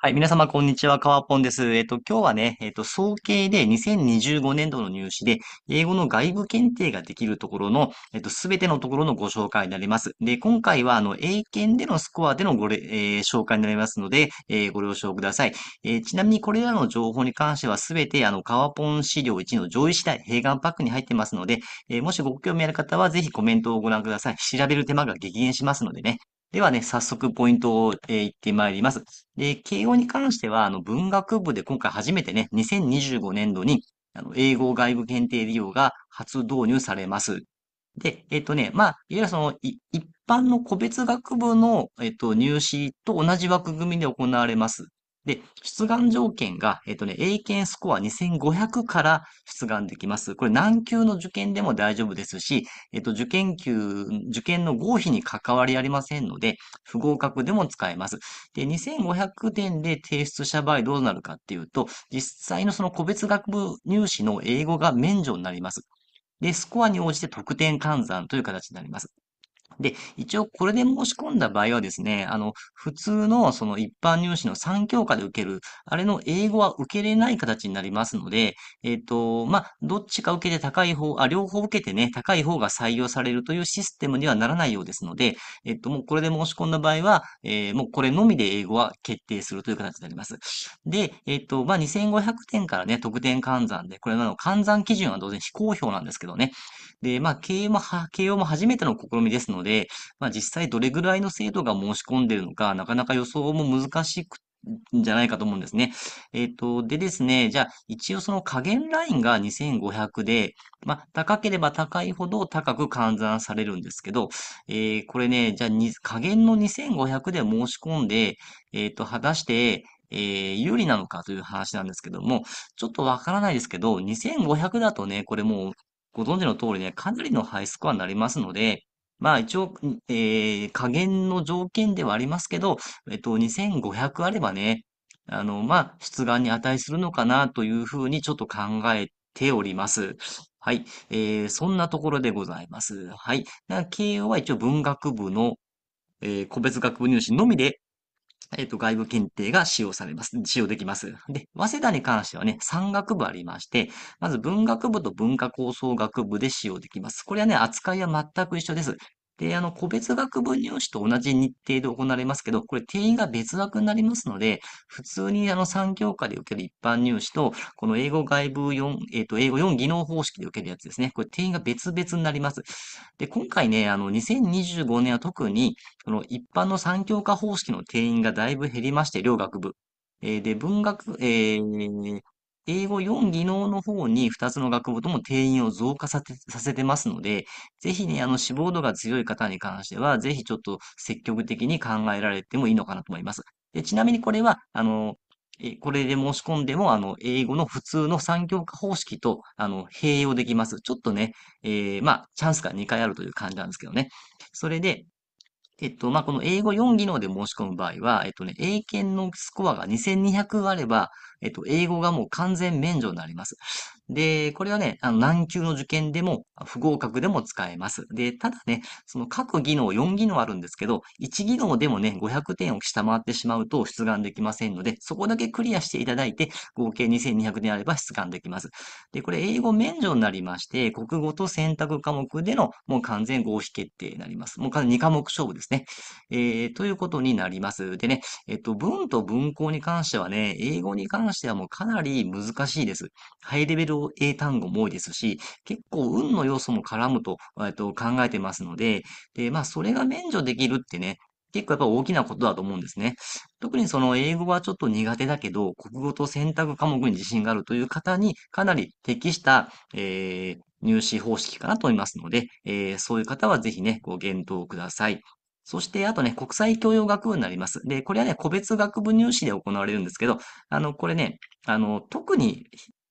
はい、皆様、こんにちは。ワポンです。えっと、今日はね、えっと、総計で2025年度の入試で、英語の外部検定ができるところの、えっと、すべてのところのご紹介になります。で、今回は、あの、英検でのスコアでのごれ、えー、紹介になりますので、えー、ご了承ください。えー、ちなみに、これらの情報に関しては、すべて、あの、川ポン資料1の上位次第、併願パックに入ってますので、えもしご興味ある方は、ぜひコメントをご覧ください。調べる手間が激減しますのでね。ではね、早速ポイントを、えー、言ってまいります。で、慶応に関しては、あの、文学部で今回初めてね、2025年度に、あの、英語外部検定利用が初導入されます。で、えっ、とね、まあ、いわゆるその、一般の個別学部の、えっ、と、入試と同じ枠組みで行われます。で、出願条件が、えっ、とね、英検スコア2500から出願できます。これ何級の受験でも大丈夫ですし、えっ、と、受験級、受験の合否に関わりありませんので、不合格でも使えます。で、2500点で提出した場合どうなるかっていうと、実際のその個別学部入試の英語が免除になります。で、スコアに応じて得点換算という形になります。で、一応これで申し込んだ場合はですね、あの、普通のその一般入試の3教科で受ける、あれの英語は受けれない形になりますので、えっ、ー、と、まあ、どっちか受けて高い方、あ、両方受けてね、高い方が採用されるというシステムにはならないようですので、えっ、ー、と、もうこれで申し込んだ場合は、えー、もうこれのみで英語は決定するという形になります。で、えっ、と、まあ、2500点からね、得点換算で、これの換算基準は当然非公表なんですけどね。で、まあ、経営も、経営も初めての試みですので、で、まあ、実際どれぐらいの生徒が申し込んでるのか、なかなか予想も難しくじゃないかと思うんですね。えっ、ー、と、でですね、じゃあ、一応その加減ラインが2500で、まあ、高ければ高いほど高く換算されるんですけど、えー、これね、じゃあ、加減の2500で申し込んで、えっ、ー、と、果たして、えー、有利なのかという話なんですけども、ちょっとわからないですけど、2500だとね、これもうご存知の通りね、かなりのハイスコアになりますので、まあ一応、ええ、加減の条件ではありますけど、えっと、2500あればね、あの、まあ、出願に値するのかなというふうにちょっと考えております。はい。ええ、そんなところでございます。はい。な、慶応は一応文学部の、ええ、個別学部入試のみでえっ、と、外部検定が使用されます。使用できます。で、早稲田に関してはね、産学部ありまして、まず文学部と文化構想学部で使用できます。これはね、扱いは全く一緒です。で、あの、個別学部入試と同じ日程で行われますけど、これ定員が別枠になりますので、普通にあの3教科で受ける一般入試と、この英語外部4、えっ、と、英語4技能方式で受けるやつですね。これ定員が別々になります。で、今回ね、あの、2025年は特に、この一般の3教科方式の定員がだいぶ減りまして、両学部。えー、で、文学、えー、英語4技能の方に2つの学部とも定員を増加させてますので、ぜひね、あの、志望度が強い方に関しては、ぜひちょっと積極的に考えられてもいいのかなと思います。でちなみにこれは、あの、えこれで申し込んでも、あの、英語の普通の3教科方式と、あの、併用できます。ちょっとね、えー、まあ、チャンスが2回あるという感じなんですけどね。それで、えっと、まあ、この英語4技能で申し込む場合は、えっとね、英検のスコアが2200あれば、えっと、英語がもう完全免除になります。で、これはね、あの、難級の受験でも、不合格でも使えます。で、ただね、その各技能4技能あるんですけど、1技能でもね、500点を下回ってしまうと出願できませんので、そこだけクリアしていただいて、合計2200点あれば出願できます。で、これ英語免除になりまして、国語と選択科目でのもう完全合否決定になります。もう2科目勝負ですね。えー、ということになります。でね、えっと、文と文法に関してはね、英語に関してはもうかなり難しいです。ハイレベル英単語も多いですし、結構運の要素も絡むと,、えっと考えてますので、で、まあ、それが免除できるってね、結構やっぱ大きなことだと思うんですね。特にその英語はちょっと苦手だけど、国語と選択科目に自信があるという方にかなり適した、えー、入試方式かなと思いますので、えー、そういう方はぜひね、ご検討ください。そして、あとね、国際教養学部になります。で、これはね、個別学部入試で行われるんですけど、あの、これね、あの、特に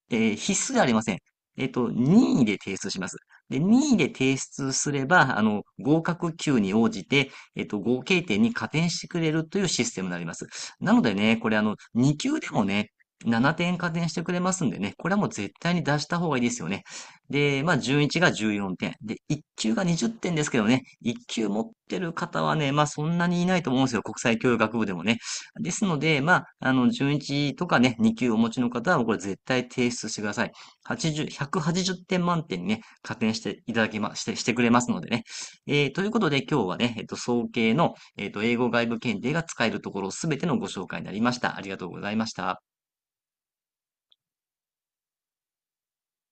えー、必須がありません。えっ、ー、と、任意で提出します。で、任意で提出すれば、あの、合格級に応じて、えっ、ー、と、合計点に加点してくれるというシステムになります。なのでね、これあの、2級でもね、7点加点してくれますんでね、これはもう絶対に出した方がいいですよね。で、まあ、11が14点。で、1級が20点ですけどね、1級持ってる方はね、まあ、そんなにいないと思うんですよ。国際教育学部でもね。ですので、まあ、あの、11とかね、2級お持ちの方は、これ絶対提出してください。80、180点満点にね、加点していただきま、して、してくれますのでね。えー、ということで今日はね、えっ、と、総計の、えっ、と、英語外部検定が使えるところすべてのご紹介になりました。ありがとうございました。